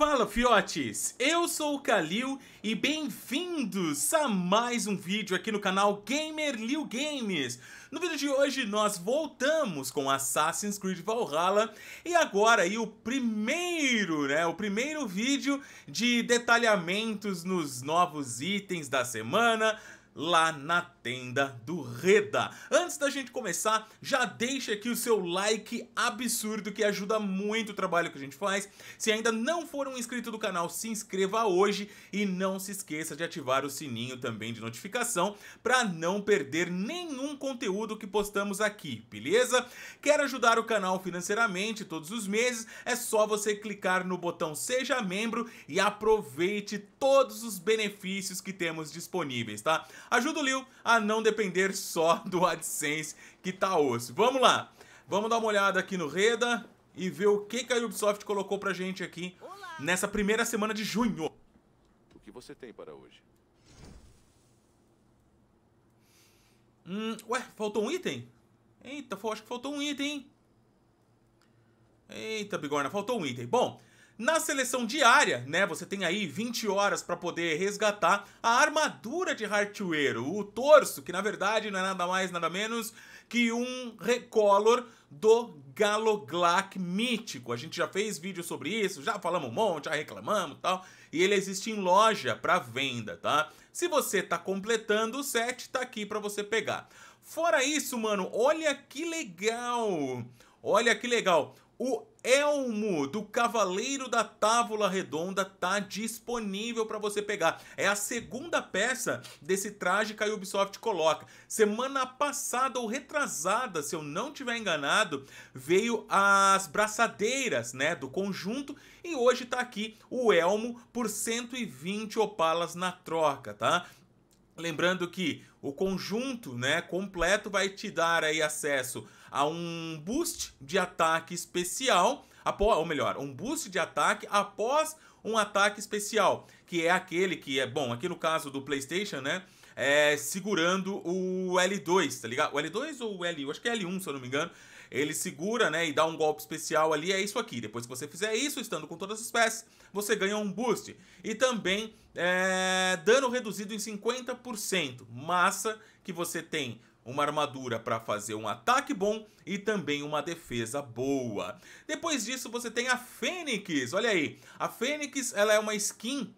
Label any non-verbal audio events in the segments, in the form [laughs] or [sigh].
Fala fiotes, eu sou o Kalil e bem-vindos a mais um vídeo aqui no canal Gamer Liu Games. No vídeo de hoje nós voltamos com Assassin's Creed Valhalla e agora aí o primeiro, né, o primeiro vídeo de detalhamentos nos novos itens da semana, lá na tenda do Reda. Antes da gente começar, já deixa aqui o seu like absurdo que ajuda muito o trabalho que a gente faz. Se ainda não for um inscrito do canal, se inscreva hoje e não se esqueça de ativar o sininho também de notificação para não perder nenhum conteúdo que postamos aqui, beleza? Quer ajudar o canal financeiramente todos os meses? É só você clicar no botão seja membro e aproveite todos os benefícios que temos disponíveis, tá? ajuda o Liu a não depender só do AdSense que tá osso. Vamos lá, vamos dar uma olhada aqui no Reda e ver o que, que a Ubisoft colocou pra gente aqui Olá. nessa primeira semana de junho. O que você tem para hoje? Hum, ué, faltou um item? Eita, acho que faltou um item, hein? Eita, bigorna, faltou um item. Bom, na seleção diária, né, você tem aí 20 horas para poder resgatar a armadura de Hartueiro, o torso, que na verdade não é nada mais, nada menos que um recolor do Galoglack mítico. A gente já fez vídeo sobre isso, já falamos um monte, já reclamamos e tal. E ele existe em loja para venda, tá? Se você tá completando o set, tá aqui para você pegar. Fora isso, mano, olha que legal! Olha que legal! O elmo do Cavaleiro da Távola Redonda tá disponível para você pegar. É a segunda peça desse traje que a Ubisoft coloca. Semana passada ou retrasada, se eu não tiver enganado, veio as braçadeiras, né, do conjunto e hoje tá aqui o elmo por 120 opalas na troca, tá? Lembrando que o conjunto, né, completo vai te dar aí acesso a um boost de ataque especial, após, ou melhor, um boost de ataque após um ataque especial, que é aquele que é, bom, aqui no caso do PlayStation, né? É, segurando o L2, tá ligado? O L2 ou o L1? Acho que é L1, se eu não me engano. Ele segura, né, e dá um golpe especial ali, é isso aqui. Depois que você fizer isso, estando com todas as peças, você ganha um boost. E também é, dano reduzido em 50%. Massa que você tem uma armadura para fazer um ataque bom e também uma defesa boa. Depois disso você tem a Fênix, olha aí. A Fênix ela é uma skin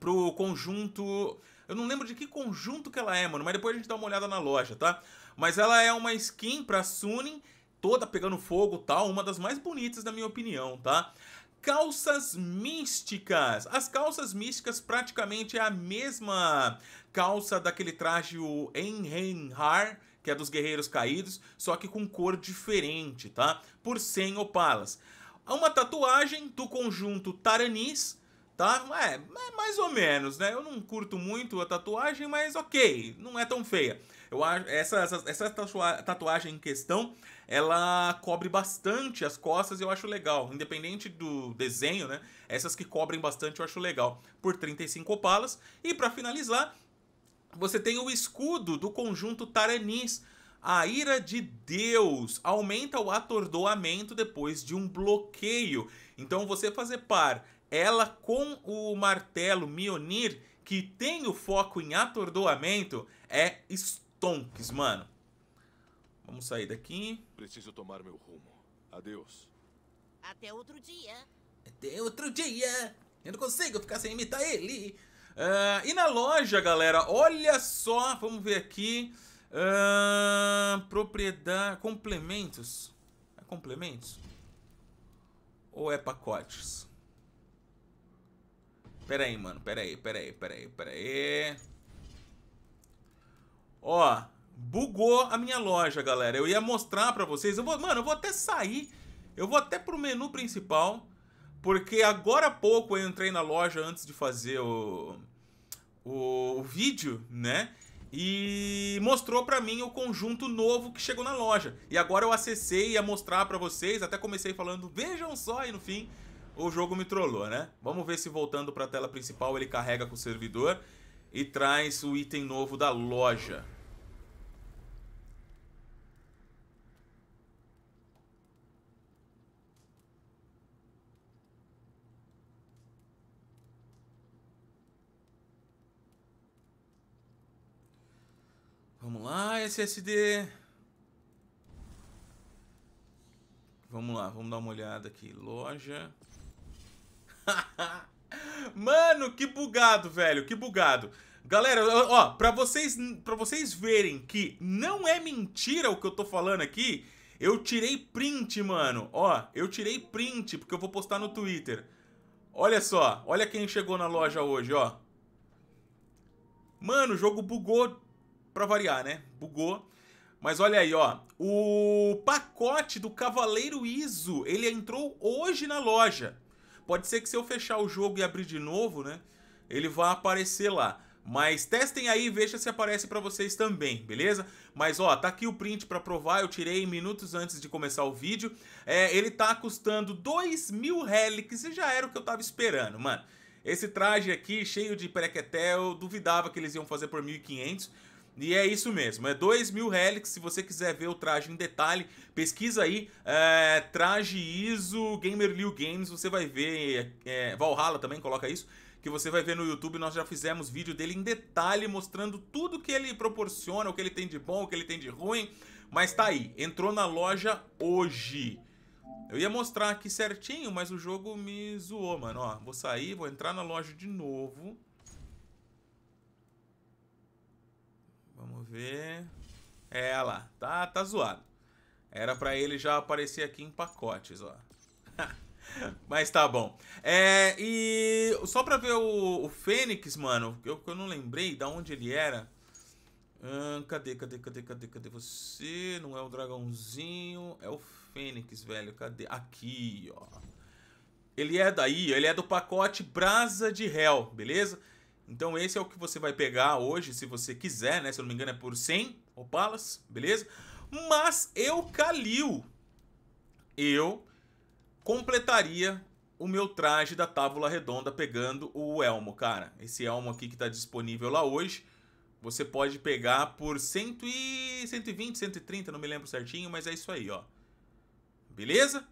pro conjunto... Eu não lembro de que conjunto que ela é, mano, mas depois a gente dá uma olhada na loja, tá? Mas ela é uma skin pra Sunin, toda pegando fogo tal, uma das mais bonitas na minha opinião, tá? calças místicas. As calças místicas praticamente é a mesma calça daquele traje o Enhenhar, que é dos Guerreiros Caídos, só que com cor diferente, tá? Por 100 opalas. Há Uma tatuagem do conjunto Taranis, tá? É, é, mais ou menos, né? Eu não curto muito a tatuagem, mas ok, não é tão feia. Eu acho essa, essa, essa tatuagem em questão ela cobre bastante as costas e eu acho legal. Independente do desenho, né? Essas que cobrem bastante eu acho legal. Por 35 opalas. E para finalizar, você tem o escudo do conjunto Taranis. A ira de Deus aumenta o atordoamento depois de um bloqueio. Então você fazer par ela com o martelo Mionir, que tem o foco em atordoamento, é Stonks, mano. Vamos sair daqui. Preciso tomar meu rumo. Adeus. Até outro dia. Até outro dia. Eu não consigo ficar sem imitar ele. Uh, e na loja, galera, olha só. Vamos ver aqui. Uh, propriedade... Complementos. É complementos? Ou é pacotes? Pera aí, mano. Pera aí, pera aí, pera aí, pera aí. Ó bugou a minha loja, galera. Eu ia mostrar pra vocês. Eu vou, mano, eu vou até sair. Eu vou até pro menu principal. Porque agora há pouco eu entrei na loja antes de fazer o, o, o vídeo, né? E mostrou pra mim o conjunto novo que chegou na loja. E agora eu acessei e ia mostrar pra vocês. Até comecei falando, vejam só, e no fim o jogo me trollou, né? Vamos ver se voltando pra tela principal ele carrega com o servidor e traz o item novo da loja. Vamos lá, SSD. Vamos lá, vamos dar uma olhada aqui. Loja. [laughs] Mano, que bugado, velho, que bugado. Galera, ó, pra vocês, pra vocês verem que não é mentira o que eu tô falando aqui, eu tirei print, mano. Ó, eu tirei print, porque eu vou postar no Twitter. Olha só, olha quem chegou na loja hoje, ó. Mano, o jogo bugou para variar, né? Bugou. Mas olha aí, ó. O pacote do Cavaleiro Iso, ele entrou hoje na loja. Pode ser que se eu fechar o jogo e abrir de novo, né? Ele vai aparecer lá. Mas testem aí e veja se aparece para vocês também, beleza? Mas ó, tá aqui o print para provar, eu tirei minutos antes de começar o vídeo. É, ele tá custando 2 mil relics e já era o que eu tava esperando, mano. Esse traje aqui, cheio de perequetel, eu duvidava que eles iam fazer por 1.500. E é isso mesmo, é 2 mil relics, se você quiser ver o traje em detalhe, pesquisa aí, é, traje ISO, Gamer Liu Games, você vai ver, é, é, Valhalla também coloca isso, que você vai ver no YouTube, nós já fizemos vídeo dele em detalhe, mostrando tudo que ele proporciona, o que ele tem de bom, o que ele tem de ruim, mas tá aí, entrou na loja hoje. Eu ia mostrar aqui certinho, mas o jogo me zoou, mano, ó, vou sair, vou entrar na loja de novo... Vamos ver. É, lá. Tá, tá zoado. Era pra ele já aparecer aqui em pacotes, ó. [laughs] Mas tá bom. É, e só pra ver o, o Fênix, mano, eu, eu não lembrei da onde ele era. Hum, cadê, cadê, cadê, cadê, cadê você? Não é o dragãozinho, é o Fênix, velho. Cadê? Aqui, ó. Ele é daí, ele é do pacote Brasa de Hell, beleza? Então esse é o que você vai pegar hoje, se você quiser, né? Se eu não me engano é por 100 opalas, beleza? Mas eu, Kalil, eu completaria o meu traje da Tábula Redonda pegando o elmo, cara. Esse elmo aqui que tá disponível lá hoje, você pode pegar por 100 e... 120, 130, não me lembro certinho, mas é isso aí, ó. Beleza?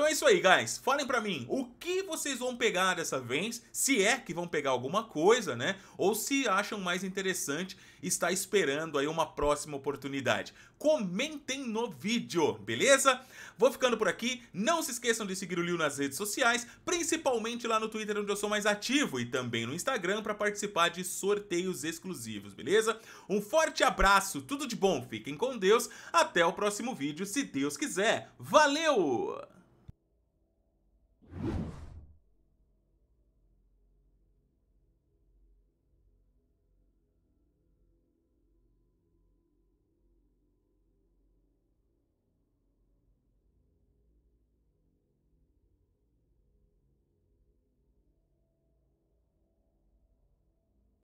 Então é isso aí, guys. Falem pra mim, o que vocês vão pegar dessa vez? Se é que vão pegar alguma coisa, né? Ou se acham mais interessante estar esperando aí uma próxima oportunidade. Comentem no vídeo, beleza? Vou ficando por aqui. Não se esqueçam de seguir o Liu nas redes sociais, principalmente lá no Twitter, onde eu sou mais ativo, e também no Instagram para participar de sorteios exclusivos, beleza? Um forte abraço, tudo de bom, fiquem com Deus. Até o próximo vídeo, se Deus quiser. Valeu!